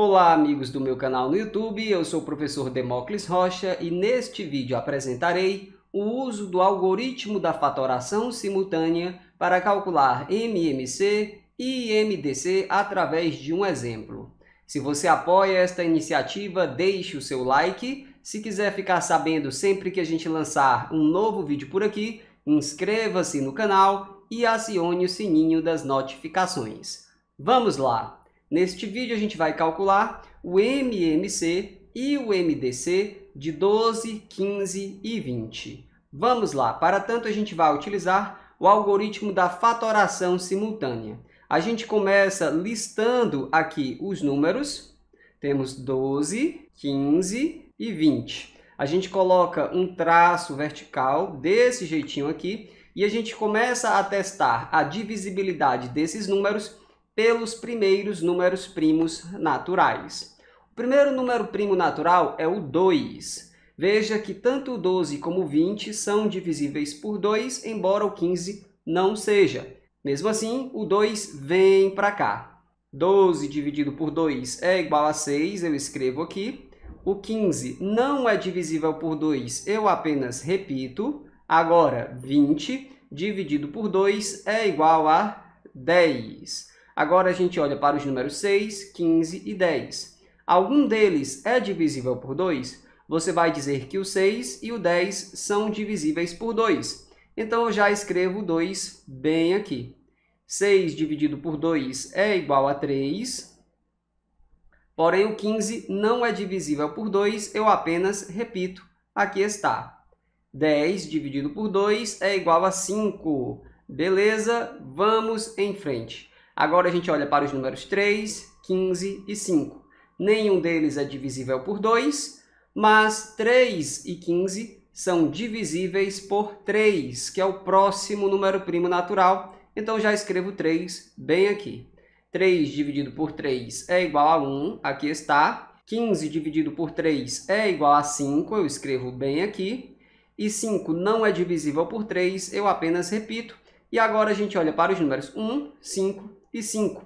Olá amigos do meu canal no YouTube, eu sou o professor Demócles Rocha e neste vídeo apresentarei o uso do algoritmo da fatoração simultânea para calcular MMC e IMDC através de um exemplo. Se você apoia esta iniciativa, deixe o seu like. Se quiser ficar sabendo sempre que a gente lançar um novo vídeo por aqui, inscreva-se no canal e acione o sininho das notificações. Vamos lá! Neste vídeo a gente vai calcular o MMC e o MDC de 12, 15 e 20. Vamos lá, para tanto a gente vai utilizar o algoritmo da fatoração simultânea. A gente começa listando aqui os números, temos 12, 15 e 20. A gente coloca um traço vertical desse jeitinho aqui e a gente começa a testar a divisibilidade desses números pelos primeiros números primos naturais. O primeiro número primo natural é o 2. Veja que tanto o 12 como o 20 são divisíveis por 2, embora o 15 não seja. Mesmo assim, o 2 vem para cá. 12 dividido por 2 é igual a 6, eu escrevo aqui. O 15 não é divisível por 2, eu apenas repito. Agora, 20 dividido por 2 é igual a 10. Agora a gente olha para os números 6, 15 e 10. Algum deles é divisível por 2? Você vai dizer que o 6 e o 10 são divisíveis por 2. Então eu já escrevo 2 bem aqui. 6 dividido por 2 é igual a 3. Porém, o 15 não é divisível por 2, eu apenas repito, aqui está. 10 dividido por 2 é igual a 5. Beleza? Vamos em frente. Agora a gente olha para os números 3, 15 e 5. Nenhum deles é divisível por 2, mas 3 e 15 são divisíveis por 3, que é o próximo número primo natural. Então já escrevo 3 bem aqui. 3 dividido por 3 é igual a 1, aqui está. 15 dividido por 3 é igual a 5, eu escrevo bem aqui. E 5 não é divisível por 3, eu apenas repito. E agora a gente olha para os números 1, 5 e 5.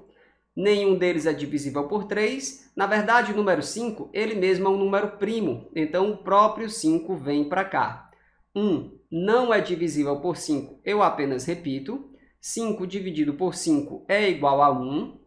Nenhum deles é divisível por 3. Na verdade, o número 5, ele mesmo é um número primo, então o próprio 5 vem para cá. 1 um, não é divisível por 5, eu apenas repito. 5 dividido por 5 é igual a 1.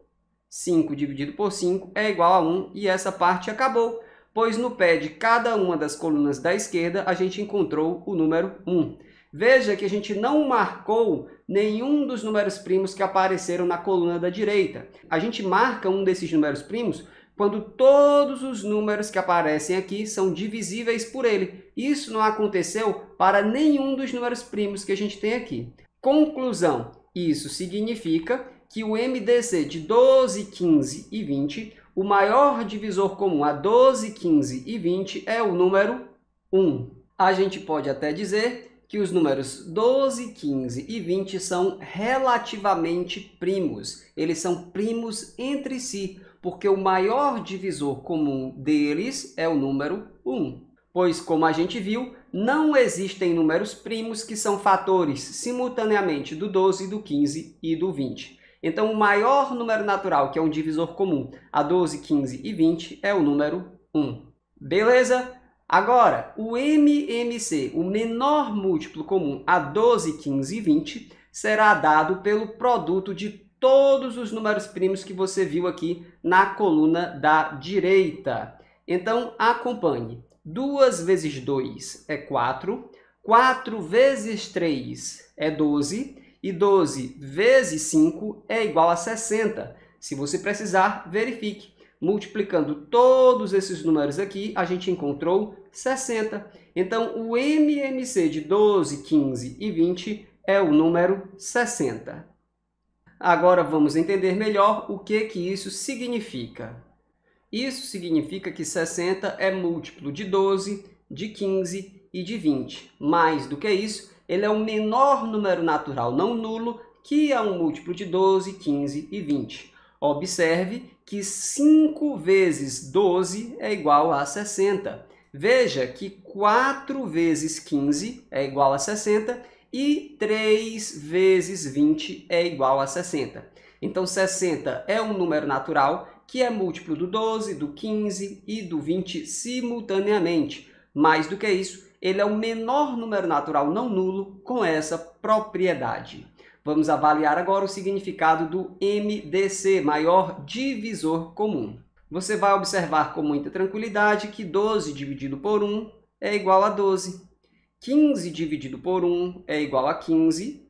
5 dividido por 5 é igual a 1 e essa parte acabou, pois no pé de cada uma das colunas da esquerda a gente encontrou o número 1. Veja que a gente não marcou nenhum dos números primos que apareceram na coluna da direita. A gente marca um desses números primos quando todos os números que aparecem aqui são divisíveis por ele. Isso não aconteceu para nenhum dos números primos que a gente tem aqui. Conclusão, isso significa que o MDC de 12, 15 e 20, o maior divisor comum a 12, 15 e 20 é o número 1. A gente pode até dizer que os números 12, 15 e 20 são relativamente primos. Eles são primos entre si, porque o maior divisor comum deles é o número 1. Pois, como a gente viu, não existem números primos que são fatores simultaneamente do 12, do 15 e do 20. Então, o maior número natural, que é um divisor comum, a 12, 15 e 20, é o número 1. Beleza? Agora, o MMC, o menor múltiplo comum a 12, 15 e 20, será dado pelo produto de todos os números primos que você viu aqui na coluna da direita. Então, acompanhe. 2 vezes 2 é 4, 4 vezes 3 é 12, e 12 vezes 5 é igual a 60. Se você precisar, verifique. Multiplicando todos esses números aqui, a gente encontrou 60. Então, o MMC de 12, 15 e 20 é o número 60. Agora vamos entender melhor o que, que isso significa. Isso significa que 60 é múltiplo de 12, de 15 e de 20. Mais do que isso, ele é o menor número natural não nulo, que é um múltiplo de 12, 15 e 20. Observe que 5 vezes 12 é igual a 60. Veja que 4 vezes 15 é igual a 60 e 3 vezes 20 é igual a 60. Então, 60 é um número natural que é múltiplo do 12, do 15 e do 20 simultaneamente. Mais do que isso, ele é o menor número natural não nulo com essa propriedade. Vamos avaliar agora o significado do MDC, maior divisor comum. Você vai observar com muita tranquilidade que 12 dividido por 1 é igual a 12, 15 dividido por 1 é igual a 15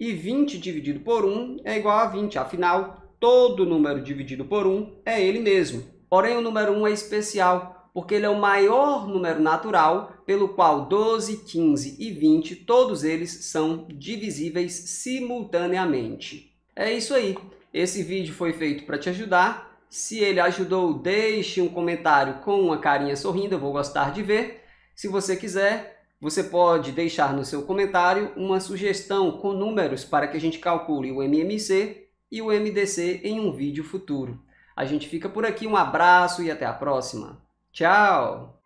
e 20 dividido por 1 é igual a 20. Afinal, todo número dividido por 1 é ele mesmo. Porém, o número 1 é especial, porque ele é o maior número natural, pelo qual 12, 15 e 20, todos eles são divisíveis simultaneamente. É isso aí. Esse vídeo foi feito para te ajudar. Se ele ajudou, deixe um comentário com uma carinha sorrindo, eu vou gostar de ver. Se você quiser, você pode deixar no seu comentário uma sugestão com números para que a gente calcule o MMC e o MDC em um vídeo futuro. A gente fica por aqui, um abraço e até a próxima! Tchau!